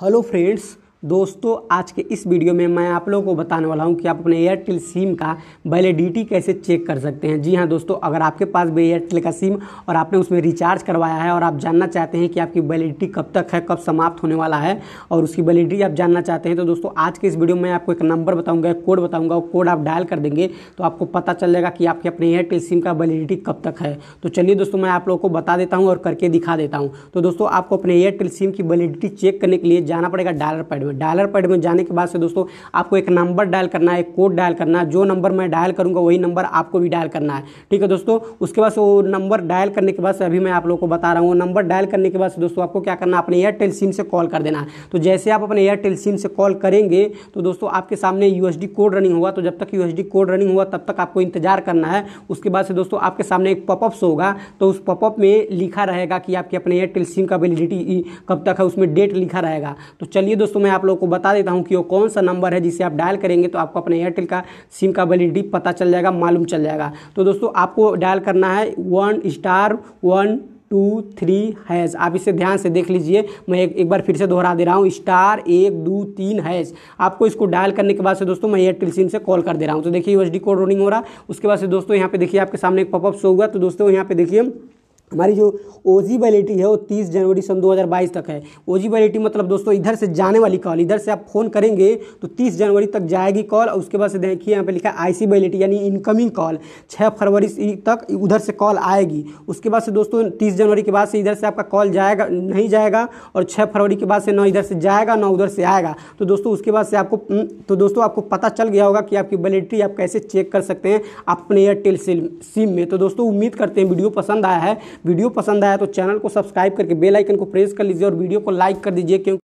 hello friends दोस्तों आज के इस वीडियो में मैं आप लोगों को बताने वाला हूं कि आप अपने एयरटेल सिम का वैलिडिटी कैसे चेक कर सकते हैं जी हां दोस्तों अगर आपके पास भी एयरटेल का सिम और आपने उसमें रिचार्ज करवाया है और आप जानना चाहते हैं कि आपकी वैलिडिटी कब तक है कब समाप्त होने वाला है और उसकी वैलिडिटी आप जानना चाहते हैं तो दोस्तों आज के इस वीडियो में आपको एक नंबर बताऊँगा एक कोड बताऊँगा वो कोड आप डायल कर देंगे तो आपको पता चल जाएगा कि आपके अपने एयरटेल सिम का वैलिडिटी कब तक है तो चलिए दोस्तों मैं आप लोगों को बता देता हूँ और करके दिखा देता हूँ तो दोस्तों आपको अपने एयरटेल सिम की वैलिडिटी चेक करने के लिए जाना पड़ेगा डायलर पैड में डायलर पैड में जाने के बाद से दोस्तों आपको एक नंबर डायल करना है कोड डायल करना है जो नंबर मैं डायल करूंगा वही नंबर आपको भी डायल करना है ठीक है दोस्तों उसके बाद वो नंबर डायल करने के बाद से अभी मैं आप लोग को बता रहा हूँ नंबर डायल करने के बाद से दोस्तों आपको क्या करना अपने एयरटेल सिम से कॉल कर देना है तो जैसे आप अपने एयरटेल सिम से कॉल करेंगे तो दोस्तों आपके सामने यू कोड रनिंग हुआ तो जब तक यू कोड रनिंग हुआ तब तक आपको इंतजार करना है उसके बाद से दोस्तों आपके सामने एक पॉपअप होगा तो उस पॉपअप में लिखा रहेगा कि आपके अपने एयरटेल सिम का वैलिडिटी कब तक है उसमें डेट लिखा रहेगा तो चलिए दोस्तों मैं आप आप लोगों को बता देता हूँ कि वो कौन सा नंबर है जिसे आप डायल करेंगे तो आपको अपने एयरटेल का सिम का वैलिडिटी पता चल जाएगा मालूम चल जाएगा तो दोस्तों आपको डायल करना है one star one two three hash आप इसे ध्यान से देख लीजिए मैं एक एक बार फिर से दोहरा दे रहा हूँ स्टार एक दो तीन हैज आपको इसको डायल करने के बाद से दोस्तों मैं एयरटेल सिम से कॉल कर दे रहा हूँ तो देखिए यूएसडी कोड रोनिंग हो रहा उसके बाद से दोस्तों यहाँ पे देखिए आपके सामने एक पॉपअप शो हुआ तो दोस्तों यहाँ पे देखिए हमारी जो वैलिटी है वो 30 जनवरी सन 2022 तक है वैलिटी मतलब दोस्तों इधर से जाने वाली कॉल इधर से आप फ़ोन करेंगे तो 30 जनवरी तक जाएगी कॉल और उसके बाद से देखिए यहाँ पे लिखा है आईसीबिलिटी यानी इनकमिंग कॉल 6 फरवरी तक उधर से कॉल आएगी उसके बाद से दोस्तों 30 जनवरी के बाद से इधर से आपका कॉल जाएगा नहीं जाएगा और छः फरवरी के बाद से न इधर से जाएगा न उधर से आएगा तो दोस्तों उसके बाद से आपको हम्म, तो दोस्तों आपको पता चल गया होगा कि आपकी वैलिडिटी आप कैसे चेक कर सकते हैं अपने एयरटेल सिम में तो दोस्तों उम्मीद करते हैं वीडियो पसंद आया है वीडियो पसंद आया तो चैनल को सब्सक्राइब करके बेल आइकन को प्रेस कर लीजिए और वीडियो को लाइक कर दीजिए क्योंकि